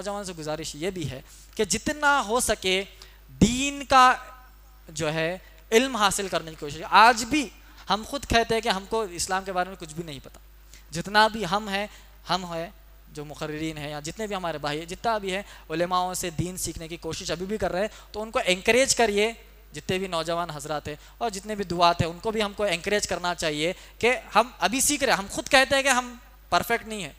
नौजवान से गुजारिश ये भी है कि जितना हो सके दीन का जो है इल्म हासिल करने की कोशिश आज भी हम खुद कहते हैं कि हमको इस्लाम के बारे में कुछ भी नहीं पता जितना भी हम हैं हम हैं जो मुखर्रीन हैं या जितने भी हमारे भाई जितना भी है उलेमाओं से दीन सीखने की कोशिश अभी भी कर रहे हैं तो उनको एंकरेज करिए जितने भी नौजवान हजरात हैं और जितने भी दुआत हैं उनको भी हमको एंकरेज करना चाहिए कि हम अभी सीख रहे हैं हम खुद कहते हैं कि हम परफेक्ट नहीं है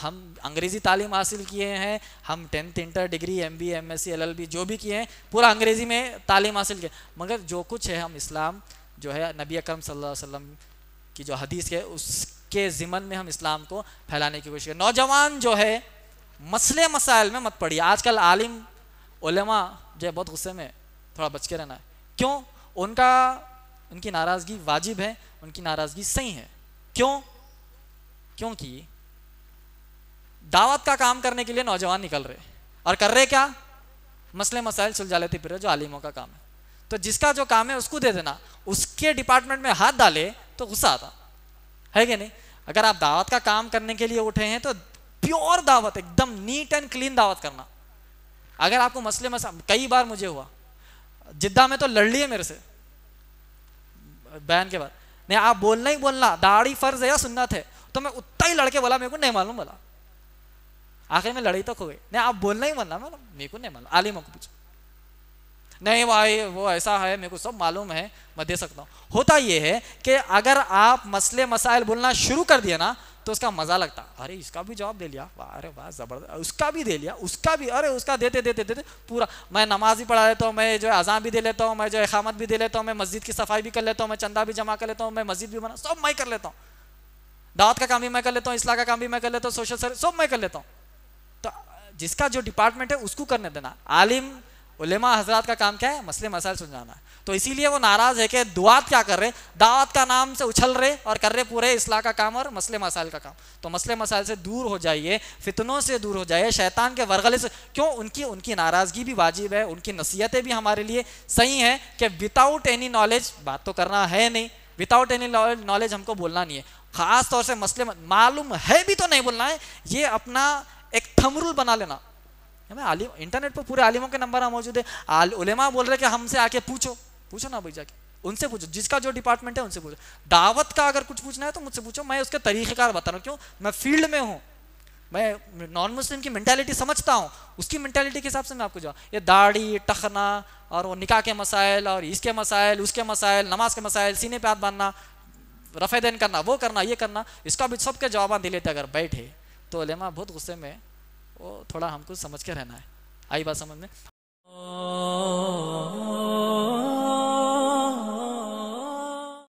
हम अंग्रेज़ी तालीम हासिल किए हैं हम tenth inter degree M B M S C L L B जो भी किए हैं पूरा अंग्रेज़ी में तालीम हासिल किए मगर जो कुछ है हम इस्लाम जो है नबी अकरम सल्लल्लाहु अलैहि वसल्लम की जो हदीस है उसके ज़िमन में हम इस्लाम को फैलाने की कोशिश करें नौजवान जो है मसले मसाइल में मत पड़िए आजकल आलिम उलमा जो है बहुत गुस्से में थोड़ा बच के रहना है क्यों उनका उनकी नाराज़गी वाजिब है उनकी नाराज़गी सही है क्यों क्योंकि दावत का काम करने के लिए नौजवान निकल रहे और कर रहे क्या मसले मसाइल सुलझा लेते फिर जो आलिमों का काम है तो जिसका जो काम है उसको दे देना उसके डिपार्टमेंट में हाथ डाले तो गुस्सा आता है कि नहीं अगर आप दावत का काम करने के लिए उठे हैं तो प्योर दावत एकदम नीट एंड क्लीन दावत करना अगर आपको मसले मसा कई बार मुझे हुआ जिद्दा में तो लड़ लिए मेरे से बयान के बाद नहीं आप बोलना ही बोलना दाढ़ी फर्ज है या सुन्नत है तो मैं उतना ही लड़के बोला मेरे को नहीं मालूम बोला आखिर में लड़ाई तक हो गई नहीं आप बोलना ही मानना मतलब मेरे को नहीं मालूम आलिमा को पूछो नहीं भाई वो ऐसा है मेरे को सब मालूम है मैं दे सकता हूँ होता यह है कि अगर आप मसले मसाइल बोलना शुरू कर दिया ना तो उसका मजा लगता अरे इसका भी जवाब दे लिया वाह अरे वाह जबरदस्त उसका भी दे लिया उसका भी अरे उसका देते देते देते पूरा मैं नमाज भी पढ़ा लेता हूँ मैं जो अजाम भी दे लेता हूँ मैं जो एकामत भी दे लेता हूँ मैं मस्जिद की सफाई भी कर लेता हूँ मैं चंदा भी जमा कर लेता हूँ मैं मस्जिद भी बना सब मैं कर लेता हूँ दावत का काम भी मैं कर लेता हूँ इसला का काम भी मैं कर लेता हूँ सोशल सर्विस सब मैं कर लेता हूँ जिसका जो डिपार्टमेंट है उसको करने देना आलिम उलेमा हजरात का काम क्या है मसले मसाइल सुलझाना तो इसीलिए वो नाराज है कि दुआत क्या कर रहे दावत का नाम से उछल रहे और कर रहे पूरे इसलाह का काम और मसले मसाइल का काम तो मसले मसाइल से दूर हो जाइए फितनों से दूर हो जाइए शैतान के वरगले से क्यों उनकी उनकी नाराज़गी भी वाजिब है उनकी नसीहतें भी हमारे लिए सही हैं कि विदाउट एनी नॉलेज बात तो करना है नहीं विदाउट एनी नॉलेज हमको बोलना नहीं है ख़ास तौर से मसले मालूम है भी तो नहीं बोलना है ये अपना एक थम रूल बना लेना हमें आलिम इंटरनेट पर पूरे आलिमों के नंबर मौजूद है उलेमा बोल रहे कि हमसे आके पूछो पूछो ना भाई जाके उनसे पूछो जिसका जो डिपार्टमेंट है उनसे पूछो दावत का अगर कुछ पूछना है तो मुझसे पूछो मैं उसके तरीक़ेकार बता रहा हूँ क्यों मैं फील्ड में हूँ मैं नॉन मुस्लिम की मैंटेलिटी समझता हूँ उसकी मैंटेलिटी के हिसाब से मैं आपको जाऊँ ये दाढ़ी टखना और वो निकाह के मसाइल और इसके मसाइल उसके मसाइल नमाज के मसाइल सीने पे हाथ बांधना रफेदेन करना वो करना ये करना इसका भी सबके जवाब दे लेते अगर बैठे तो उलेमा बहुत गुस्से में वो थोड़ा हमको समझ के रहना है आई बात समझ में